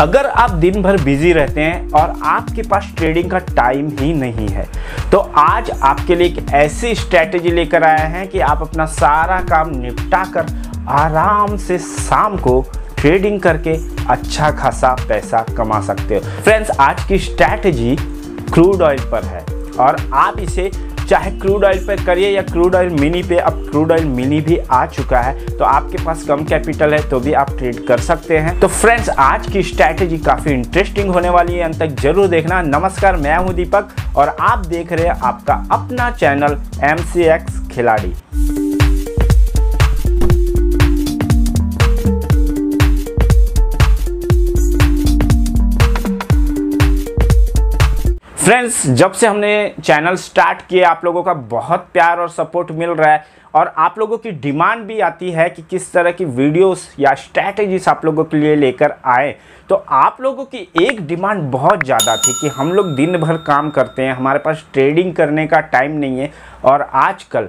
अगर आप दिन भर बिजी रहते हैं और आपके पास ट्रेडिंग का टाइम ही नहीं है तो आज आपके लिए एक ऐसी स्ट्रैटेजी लेकर आए हैं कि आप अपना सारा काम निपटा कर आराम से शाम को ट्रेडिंग करके अच्छा खासा पैसा कमा सकते हो फ्रेंड्स आज की स्ट्रैटेजी क्रूड ऑयल पर है और आप इसे चाहे क्रूड ऑयल पर करिए या क्रूड ऑयल मिनी पे अब क्रूड ऑयल मिनी भी आ चुका है तो आपके पास कम कैपिटल है तो भी आप ट्रेड कर सकते हैं तो फ्रेंड्स आज की स्ट्रैटेजी काफ़ी इंटरेस्टिंग होने वाली है अंत तक जरूर देखना नमस्कार मैं हूँ दीपक और आप देख रहे हैं आपका अपना चैनल एम खिलाड़ी फ्रेंड्स जब से हमने चैनल स्टार्ट किए आप लोगों का बहुत प्यार और सपोर्ट मिल रहा है और आप लोगों की डिमांड भी आती है कि किस तरह की वीडियोस या स्ट्रैटेजीज आप लोगों के लिए लेकर आए तो आप लोगों की एक डिमांड बहुत ज़्यादा थी कि हम लोग दिन भर काम करते हैं हमारे पास ट्रेडिंग करने का टाइम नहीं है और आजकल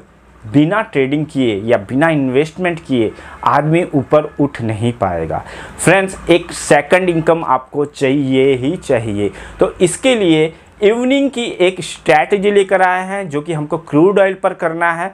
बिना ट्रेडिंग किए या बिना इन्वेस्टमेंट किए आदमी ऊपर उठ नहीं पाएगा फ्रेंड्स एक सेकंड इनकम आपको चाहिए ही चाहिए तो इसके लिए इवनिंग की एक स्ट्रैटेजी लेकर आए हैं जो कि हमको क्रूड ऑयल पर करना है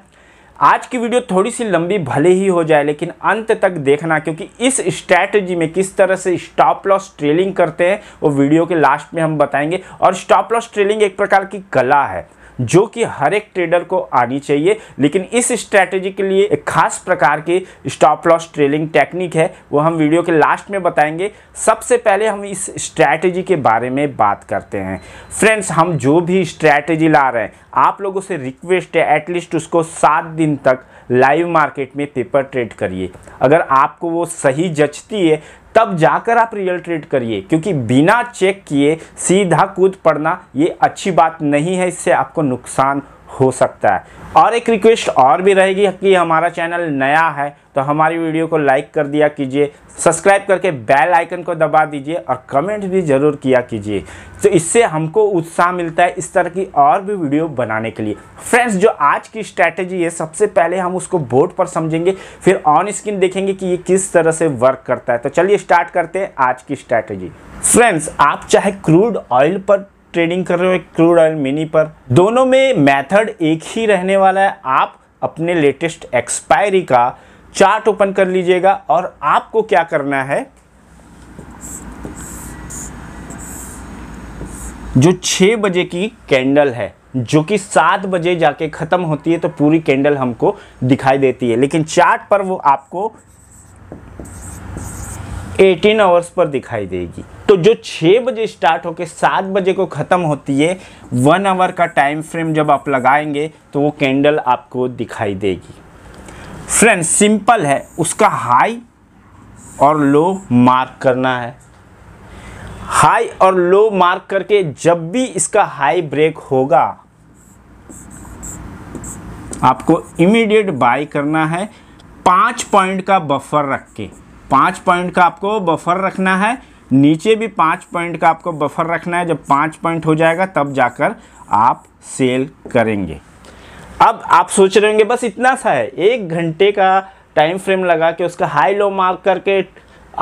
आज की वीडियो थोड़ी सी लंबी भले ही हो जाए लेकिन अंत तक देखना क्योंकि इस स्ट्रैटेजी में किस तरह से स्टॉप लॉस ट्रेलिंग करते हैं वो वीडियो के लास्ट में हम बताएंगे और स्टॉप लॉस ट्रेलिंग एक प्रकार की कला है जो कि हर एक ट्रेडर को आनी चाहिए लेकिन इस स्ट्रैटेजी के लिए एक खास प्रकार की स्टॉप लॉस ट्रेलिंग टेक्निक है वो हम वीडियो के लास्ट में बताएंगे सबसे पहले हम इस स्ट्रैटेजी के बारे में बात करते हैं फ्रेंड्स हम जो भी स्ट्रैटेजी ला रहे हैं आप लोगों से रिक्वेस्ट है एटलीस्ट उसको सात दिन तक लाइव मार्केट में पेपर ट्रेड करिए अगर आपको वो सही जचती है तब जाकर आप रियल ट्रेड करिए क्योंकि बिना चेक किए सीधा कूद पड़ना ये अच्छी बात नहीं है इससे आपको नुकसान हो सकता है और एक रिक्वेस्ट और भी रहेगी कि हमारा चैनल नया है तो हमारी वीडियो को लाइक कर दिया कीजिए सब्सक्राइब करके बेल आइकन को दबा दीजिए और कमेंट भी ज़रूर किया कीजिए तो इससे हमको उत्साह मिलता है इस तरह की और भी वीडियो बनाने के लिए फ्रेंड्स जो आज की स्ट्रैटेजी है सबसे पहले हम उसको बोर्ड पर समझेंगे फिर ऑन स्क्रीन देखेंगे कि ये किस तरह से वर्क करता है तो चलिए स्टार्ट करते हैं आज की स्ट्रैटेजी फ्रेंड्स आप चाहे क्रूड ऑयल पर ट्रेडिंग कर रहे हो एक क्रूड ऑयल मिनी पर दोनों में मेथड एक ही रहने वाला है आप अपने लेटेस्ट एक्सपायरी का चार्ट ओपन कर लीजिएगा और आपको क्या करना है जो 6 बजे की कैंडल है जो कि सात बजे जाके ख़त्म होती है तो पूरी कैंडल हमको दिखाई देती है लेकिन चार्ट पर वो आपको 18 आवर्स पर दिखाई देगी तो जो छः बजे स्टार्ट होकर सात बजे को ख़त्म होती है वन आवर का टाइम फ्रेम जब आप लगाएंगे तो वो कैंडल आपको दिखाई देगी फ्रेंड्स सिंपल है उसका हाई और लो मार्क करना है हाई और लो मार्क करके जब भी इसका हाई ब्रेक होगा आपको इमीडिएट बाय करना है पांच पॉइंट का बफर रख के पांच पॉइंट का आपको बफर रखना है नीचे भी पाँच पॉइंट का आपको बफर रखना है जब पाँच पॉइंट हो जाएगा तब जाकर आप सेल करेंगे अब आप सोच रहे होंगे बस इतना सा है एक घंटे का टाइम फ्रेम लगा के उसका हाई लो मार्क करके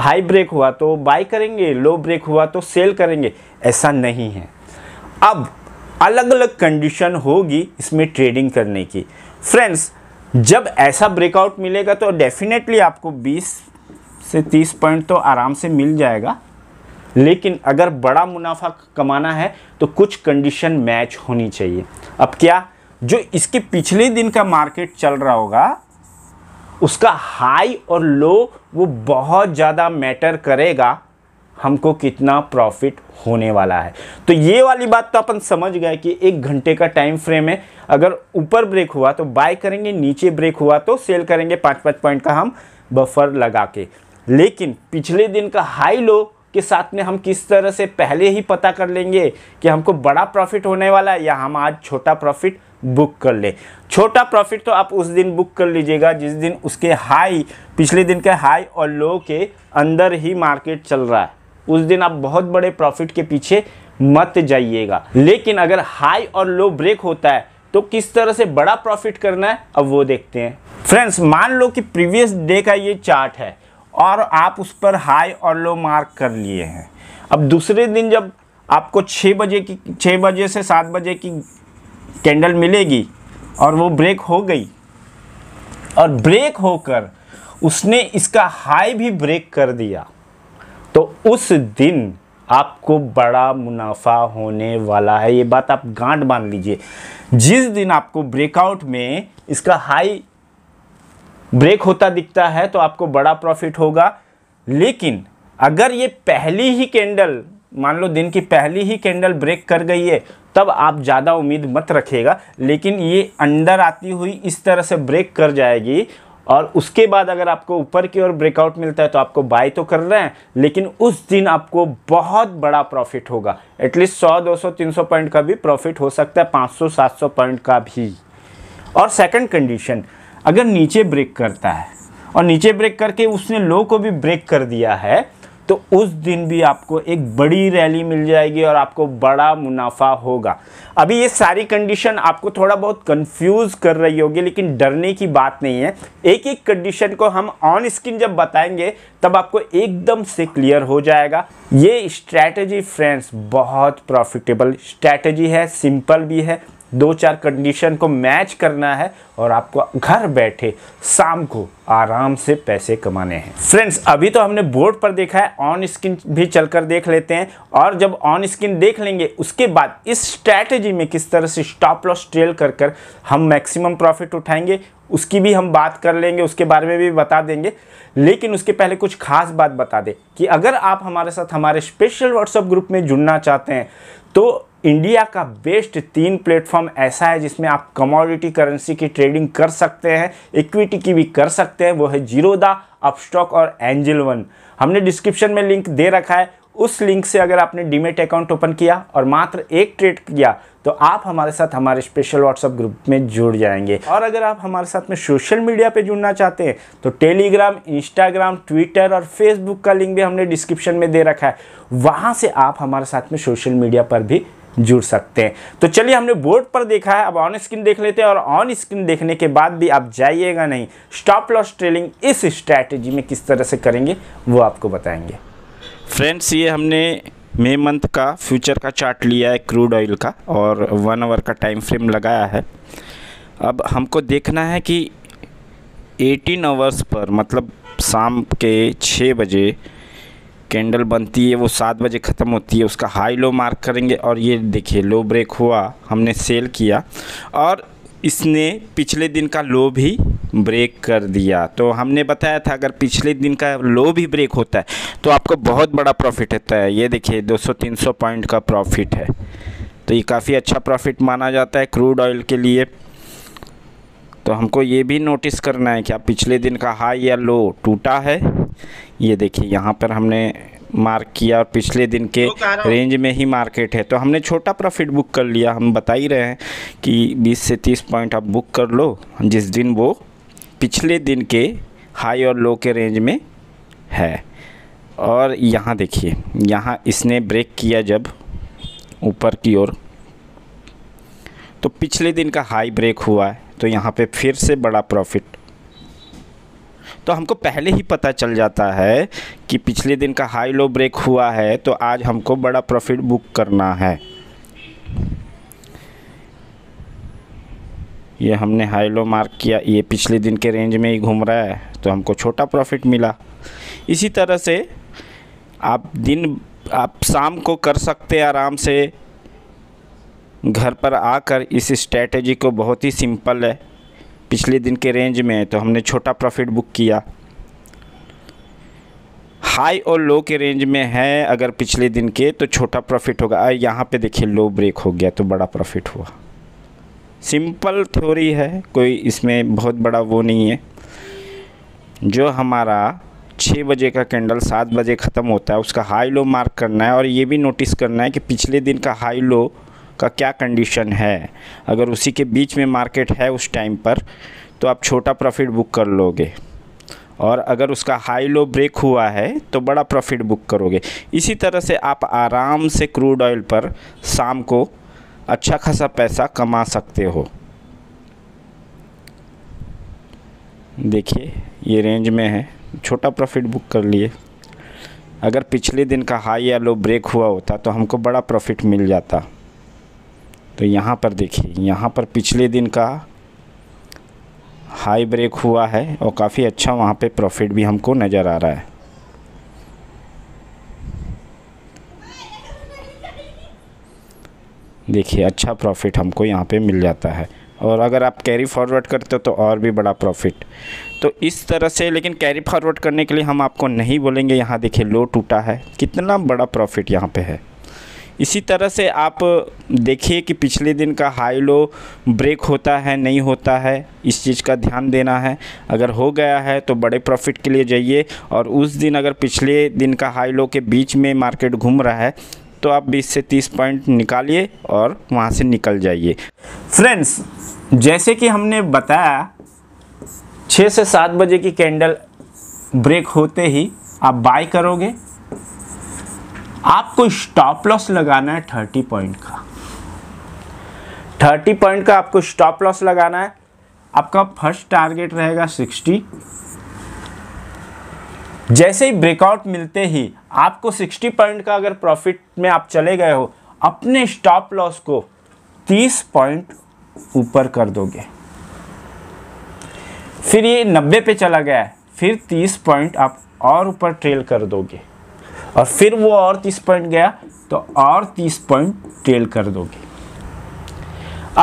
हाई ब्रेक हुआ तो बाई करेंगे लो ब्रेक हुआ तो सेल करेंगे ऐसा नहीं है अब अलग अलग कंडीशन होगी इसमें ट्रेडिंग करने की फ्रेंड्स जब ऐसा ब्रेकआउट मिलेगा तो डेफिनेटली आपको 20 से 30 पॉइंट तो आराम से मिल जाएगा लेकिन अगर बड़ा मुनाफा कमाना है तो कुछ कंडीशन मैच होनी चाहिए अब क्या जो इसके पिछले दिन का मार्केट चल रहा होगा उसका हाई और लो वो बहुत ज़्यादा मैटर करेगा हमको कितना प्रॉफिट होने वाला है तो ये वाली बात तो अपन समझ गए कि एक घंटे का टाइम फ्रेम है अगर ऊपर ब्रेक हुआ तो बाय करेंगे नीचे ब्रेक हुआ तो सेल करेंगे पाँच पाँच पॉइंट का हम बफर लगा के लेकिन पिछले दिन का हाई लो के साथ में हम किस तरह से पहले ही पता कर लेंगे कि हमको बड़ा प्रॉफिट होने वाला है या हम आज छोटा प्रॉफिट बुक कर ले छोटा प्रॉफिट तो आप उस दिन बुक कर लीजिएगा जिस दिन उसके हाई पिछले दिन के हाई और लो के अंदर ही मार्केट चल रहा है उस दिन आप बहुत बड़े प्रॉफिट के पीछे मत जाइएगा लेकिन अगर हाई और लो ब्रेक होता है तो किस तरह से बड़ा प्रॉफिट करना है अब वो देखते हैं फ्रेंड्स मान लो कि प्रीवियस डे का ये चार्ट है और आप उस पर हाई और लो मार्क कर लिए हैं अब दूसरे दिन जब आपको छः बजे की छः बजे से सात बजे की कैंडल मिलेगी और वो ब्रेक हो गई और ब्रेक होकर उसने इसका हाई भी ब्रेक कर दिया तो उस दिन आपको बड़ा मुनाफा होने वाला है ये बात आप गांठ बांध लीजिए जिस दिन आपको ब्रेकआउट में इसका हाई ब्रेक होता दिखता है तो आपको बड़ा प्रॉफिट होगा लेकिन अगर ये पहली ही कैंडल मान लो दिन की पहली ही कैंडल ब्रेक कर गई है तब आप ज़्यादा उम्मीद मत रखेगा लेकिन ये अंदर आती हुई इस तरह से ब्रेक कर जाएगी और उसके बाद अगर आपको ऊपर की ओर ब्रेकआउट मिलता है तो आपको बाय तो कर रहे हैं लेकिन उस दिन आपको बहुत बड़ा प्रॉफिट होगा एटलीस्ट 100, 200, 300 पॉइंट का भी प्रॉफिट हो सकता है 500, 700 पॉइंट का भी और सेकंड कंडीशन अगर नीचे ब्रेक करता है और नीचे ब्रेक करके उसने लो को भी ब्रेक कर दिया है तो उस दिन भी आपको एक बड़ी रैली मिल जाएगी और आपको बड़ा मुनाफा होगा अभी ये सारी कंडीशन आपको थोड़ा बहुत कंफ्यूज कर रही होगी लेकिन डरने की बात नहीं है एक एक कंडीशन को हम ऑन स्क्रीन जब बताएंगे तब आपको एकदम से क्लियर हो जाएगा ये स्ट्रैटेजी फ्रेंड्स बहुत प्रॉफिटेबल स्ट्रैटेजी है सिंपल भी है दो चार कंडीशन को मैच करना है और आपको घर बैठे शाम को आराम से पैसे कमाने हैं फ्रेंड्स अभी तो हमने बोर्ड पर देखा है ऑन स्क्रीन भी चलकर देख लेते हैं और जब ऑन स्क्रीन देख लेंगे उसके बाद इस स्ट्रैटेजी में किस तरह से स्टॉप लॉस ट्रेल कर कर हम मैक्सिमम प्रॉफिट उठाएंगे उसकी भी हम बात कर लेंगे उसके बारे में भी बता देंगे लेकिन उसके पहले कुछ खास बात बता दें कि अगर आप हमारे साथ हमारे स्पेशल व्हाट्सएप ग्रुप में जुड़ना चाहते हैं तो इंडिया का बेस्ट तीन प्लेटफॉर्म ऐसा है जिसमें आप कमोडिटी करेंसी की ट्रेडिंग कर सकते हैं इक्विटी की भी कर सकते हैं वो है जीरोदा अपस्टॉक और एंजल वन हमने डिस्क्रिप्शन में लिंक दे रखा है उस लिंक से अगर आपने डीमेट अकाउंट ओपन किया और मात्र एक ट्रेड किया तो आप हमारे साथ हमारे स्पेशल व्हाट्सअप ग्रुप में जुड़ जाएंगे और अगर आप हमारे साथ में सोशल मीडिया पे जुड़ना चाहते हैं तो टेलीग्राम इंस्टाग्राम ट्विटर और फेसबुक का लिंक भी हमने डिस्क्रिप्शन में दे रखा है वहाँ से आप हमारे साथ में सोशल मीडिया पर भी जुड़ सकते हैं तो चलिए हमने बोर्ड पर देखा है अब ऑन स्क्रीन देख लेते हैं और ऑन स्क्रीन देखने के बाद भी आप जाइएगा नहीं स्टॉप लॉस ट्रेलिंग इस स्ट्रैटेजी में किस तरह से करेंगे वो आपको बताएंगे फ्रेंड्स ये हमने मे मंथ का फ्यूचर का चार्ट लिया है क्रूड ऑयल का और वन आवर का टाइम फ्रेम लगाया है अब हमको देखना है कि 18 आवर्स पर मतलब शाम के छः बजे कैंडल बनती है वो सात बजे ख़त्म होती है उसका हाई लो मार्क करेंगे और ये देखिए लो ब्रेक हुआ हमने सेल किया और इसने पिछले दिन का लो भी ब्रेक कर दिया तो हमने बताया था अगर पिछले दिन का लो भी ब्रेक होता है तो आपको बहुत बड़ा प्रॉफिट होता है ये देखिए 200-300 पॉइंट का प्रॉफिट है तो ये काफ़ी अच्छा प्रॉफिट माना जाता है क्रूड ऑयल के लिए तो हमको ये भी नोटिस करना है कि आप पिछले दिन का हाई या लो टूटा है ये देखिए यहाँ पर हमने मार्क किया और पिछले दिन के तो रेंज में ही मार्केट है तो हमने छोटा प्रॉफिट बुक कर लिया हम बता ही रहे हैं कि 20 से 30 पॉइंट आप बुक कर लो जिस दिन वो पिछले दिन के हाई और लो के रेंज में है और यहाँ देखिए यहाँ इसने ब्रेक किया जब ऊपर की ओर तो पिछले दिन का हाई ब्रेक हुआ है तो यहाँ पे फिर से बड़ा प्रॉफिट तो हमको पहले ही पता चल जाता है कि पिछले दिन का हाई लो ब्रेक हुआ है तो आज हमको बड़ा प्रॉफिट बुक करना है ये हमने हाई लो मार्क किया ये पिछले दिन के रेंज में ही घूम रहा है तो हमको छोटा प्रॉफिट मिला इसी तरह से आप दिन आप शाम को कर सकते आराम से घर पर आकर इस स्ट्रेटजी को बहुत ही सिंपल है पिछले दिन के रेंज में तो हमने छोटा प्रॉफिट बुक किया हाई और लो के रेंज में है अगर पिछले दिन के तो छोटा प्रॉफिट होगा यहाँ पे देखिए लो ब्रेक हो गया तो बड़ा प्रॉफिट हुआ सिंपल थ्योरी है कोई इसमें बहुत बड़ा वो नहीं है जो हमारा छः बजे का कैंडल सात बजे ख़त्म होता है उसका हाई लो मार्क करना है और ये भी नोटिस करना है कि पिछले दिन का हाई लो का क्या कंडीशन है अगर उसी के बीच में मार्केट है उस टाइम पर तो आप छोटा प्रॉफिट बुक कर लोगे और अगर उसका हाई लो ब्रेक हुआ है तो बड़ा प्रॉफिट बुक करोगे इसी तरह से आप आराम से क्रूड ऑयल पर शाम को अच्छा खासा पैसा कमा सकते हो देखिए ये रेंज में है छोटा प्रॉफिट बुक कर लिए अगर पिछले दिन का हाई या लो ब्रेक हुआ होता तो हमको बड़ा प्रॉफिट मिल जाता तो यहाँ पर देखिए यहाँ पर पिछले दिन का हाई ब्रेक हुआ है और काफ़ी अच्छा वहाँ पे प्रॉफिट भी हमको नज़र आ रहा है देखिए अच्छा प्रॉफिट हमको यहाँ पे मिल जाता है और अगर आप कैरी फॉरवर्ड करते हो तो और भी बड़ा प्रॉफिट तो इस तरह से लेकिन कैरी फॉरवर्ड करने के लिए हम आपको नहीं बोलेंगे यहाँ देखिए लो टूटा है कितना बड़ा प्रॉफिट यहाँ पे है इसी तरह से आप देखिए कि पिछले दिन का हाई लो ब्रेक होता है नहीं होता है इस चीज़ का ध्यान देना है अगर हो गया है तो बड़े प्रॉफिट के लिए जाइए और उस दिन अगर पिछले दिन का हाई लो के बीच में मार्केट घूम रहा है तो आप 20 से 30 पॉइंट निकालिए और वहाँ से निकल जाइए फ्रेंड्स जैसे कि हमने बताया छः से सात बजे की कैंडल ब्रेक होते ही आप बाय करोगे आपको स्टॉप लॉस लगाना है थर्टी पॉइंट का थर्टी पॉइंट का आपको स्टॉप लॉस लगाना है आपका फर्स्ट टारगेट रहेगा सिक्सटी जैसे ही ब्रेकआउट मिलते ही आपको सिक्सटी पॉइंट का अगर प्रॉफिट में आप चले गए हो अपने स्टॉप लॉस को तीस पॉइंट ऊपर कर दोगे फिर ये नब्बे पे चला गया है फिर तीस पॉइंट आप और ऊपर ट्रेल कर दोगे और फिर वो और तीस पॉइंट गया तो और तीस पॉइंट टेल कर दोगे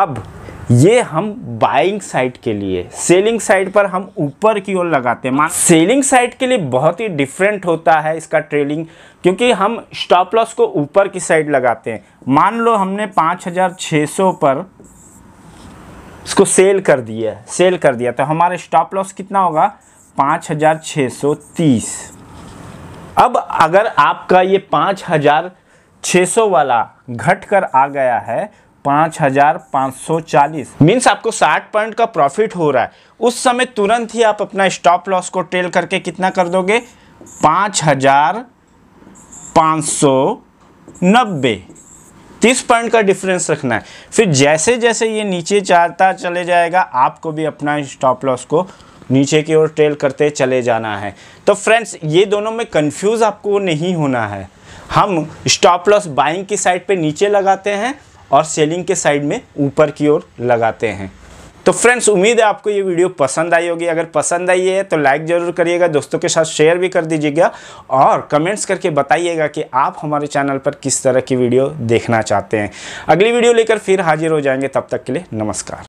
अब ये हम बाइंग साइट के लिए सेलिंग साइट पर हम ऊपर की ओर लगाते हैं मान सेलिंग साइट के लिए बहुत ही डिफरेंट होता है इसका ट्रेलिंग क्योंकि हम स्टॉप लॉस को ऊपर की साइड लगाते हैं मान लो हमने 5600 पर इसको सेल कर दिया सेल कर दिया तो हमारे स्टॉप लॉस कितना होगा 5630 अब अगर आपका ये पाँच हज़ार छ सौ वाला घट कर आ गया है पाँच हज़ार पाँच सौ चालीस मीन्स आपको साठ पॉइंट का प्रॉफिट हो रहा है उस समय तुरंत ही आप अपना स्टॉप लॉस को टेल करके कितना कर दोगे पाँच हज़ार पाँच सौ नब्बे तीस पॉइंट का डिफरेंस रखना है फिर जैसे जैसे ये नीचे चाहता चले जाएगा आपको भी अपना स्टॉप लॉस को नीचे की ओर ट्रेल करते चले जाना है तो फ्रेंड्स ये दोनों में कंफ्यूज आपको नहीं होना है हम स्टॉप लॉस बाइंग की साइड पे नीचे लगाते हैं और सेलिंग के साइड में ऊपर की ओर लगाते हैं तो फ्रेंड्स उम्मीद है आपको ये वीडियो पसंद आई होगी अगर पसंद आई है तो लाइक ज़रूर करिएगा दोस्तों के साथ शेयर भी कर दीजिएगा और कमेंट्स करके बताइएगा कि आप हमारे चैनल पर किस तरह की वीडियो देखना चाहते हैं अगली वीडियो लेकर फिर हाजिर हो जाएंगे तब तक के लिए नमस्कार